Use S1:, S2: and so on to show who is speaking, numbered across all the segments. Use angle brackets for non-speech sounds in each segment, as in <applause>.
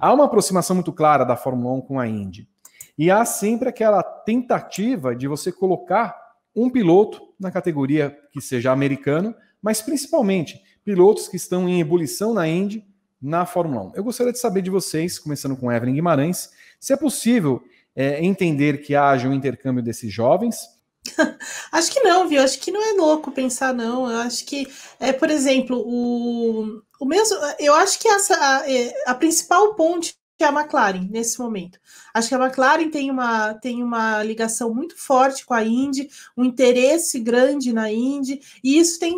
S1: Há uma aproximação muito clara da Fórmula 1 com a Indy. E há sempre aquela tentativa de você colocar um piloto na categoria que seja americano, mas principalmente pilotos que estão em ebulição na Indy na Fórmula 1. Eu gostaria de saber de vocês, começando com Evelyn Guimarães, se é possível é, entender que haja um intercâmbio desses jovens
S2: <laughs> acho que não, viu? Acho que não é louco pensar, não. Eu acho que, é, por exemplo, o, o mesmo. Eu acho que essa, a, é, a principal ponte é a McLaren nesse momento. Acho que a McLaren tem uma, tem uma ligação muito forte com a Indy, um interesse grande na Indy, e isso tem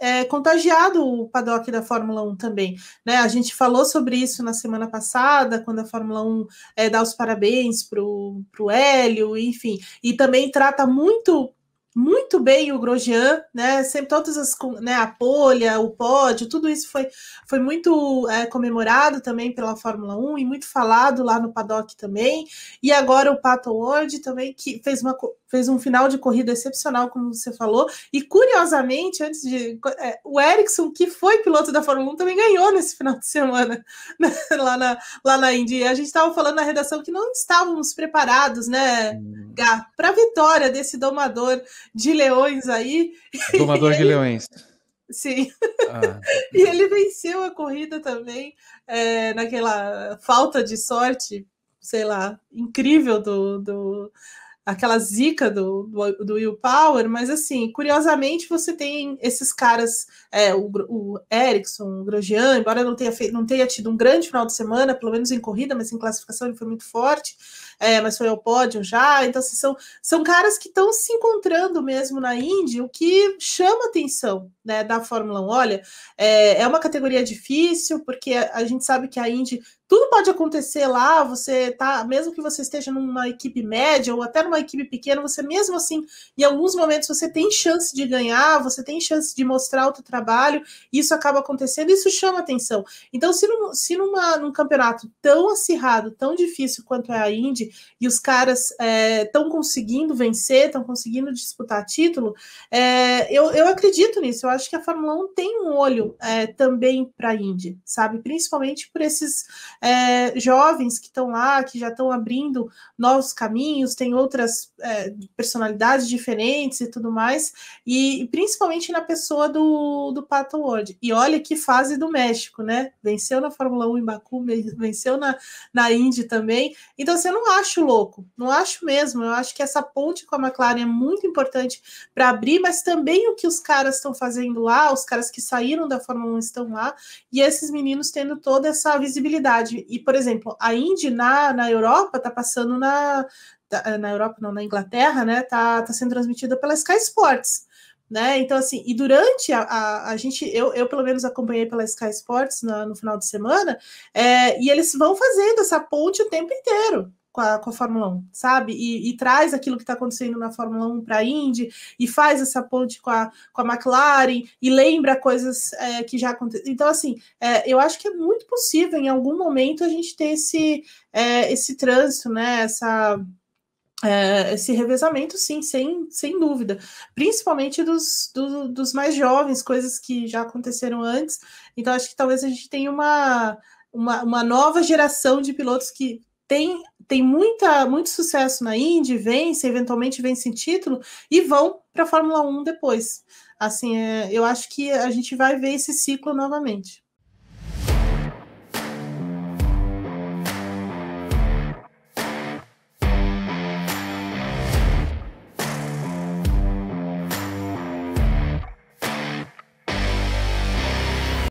S2: é, contagiado o paddock da Fórmula 1 também. Né? A gente falou sobre isso na semana passada, quando a Fórmula 1 é, dá os parabéns para o Hélio, enfim, e também trata muito muito bem o Grosjean, né? Sempre todas as, né, a polha, o pódio, tudo isso foi, foi muito é, comemorado também pela Fórmula 1 e muito falado lá no paddock também. E agora o Pato Ward também que fez uma fez um final de corrida excepcional, como você falou. E curiosamente, antes de. É, o Erickson, que foi piloto da Fórmula 1, também ganhou nesse final de semana <laughs> né? lá, na, lá na Indy. a gente estava falando na redação que não estávamos preparados, né, hum. Gá, para a vitória desse domador de leões aí. <laughs> Domador de leões. Sim. Ah. <laughs> e ele venceu a corrida também, é, naquela falta de sorte, sei lá, incrível do, do aquela zica do, do, do Will Power, mas assim, curiosamente você tem esses caras, é, o, o Erickson, o Grosjean, embora não tenha, feito, não tenha tido um grande final de semana, pelo menos em corrida, mas em classificação ele foi muito forte, é, mas foi ao pódio já, então assim, são, são caras que estão se encontrando mesmo na Indy, o que chama atenção né, da Fórmula 1. Olha, é, é uma categoria difícil, porque a, a gente sabe que a Indy tudo pode acontecer lá, você tá, mesmo que você esteja numa equipe média ou até numa equipe pequena, você mesmo assim, em alguns momentos você tem chance de ganhar, você tem chance de mostrar o seu trabalho, isso acaba acontecendo, isso chama atenção. Então, se, num, se numa, num campeonato tão acirrado, tão difícil quanto é a Indy, e os caras estão é, conseguindo vencer, estão conseguindo disputar título, é, eu, eu acredito nisso, eu acho que a Fórmula 1 tem um olho é, também para a Indy, sabe? Principalmente por esses é, jovens que estão lá, que já estão abrindo novos caminhos, tem outras é, personalidades diferentes e tudo mais, e, e principalmente na pessoa do, do Pato Ward. E olha que fase do México, né? Venceu na Fórmula 1 em Baku, venceu na, na Indy também. Então, assim, eu não acho louco, não acho mesmo. Eu acho que essa ponte com a McLaren é muito importante para abrir, mas também o que os caras estão fazendo lá, os caras que saíram da Fórmula 1 estão lá, e esses meninos tendo toda essa visibilidade verdade. E, por exemplo, a Indy na, na Europa está passando na. Tá, na Europa, não, na Inglaterra, né? está tá sendo transmitida pela Sky Sports. Né? Então, assim, e durante a, a, a, gente, eu, eu pelo menos acompanhei pela Sky Sports na, no final de semana, é, e eles vão fazendo essa ponte o tempo inteiro com a, com a Fórmula 1, sabe? E, e traz aquilo que está acontecendo na Fórmula 1 para a Indy e faz essa ponte com a, com a McLaren e lembra coisas é, que já aconteceram. Então, assim, é, eu acho que é muito possível em algum momento a gente ter esse, é, esse trânsito, né? Essa, é, esse revezamento, sim, sem, sem dúvida. Principalmente dos, do, dos mais jovens, coisas que já aconteceram antes. Então, acho que talvez a gente tenha uma, uma, uma nova geração de pilotos que tem, tem muita, muito sucesso na Indy, vence, eventualmente vence em título, e vão para a Fórmula 1 depois. Assim, é, eu acho que a gente vai ver esse ciclo novamente.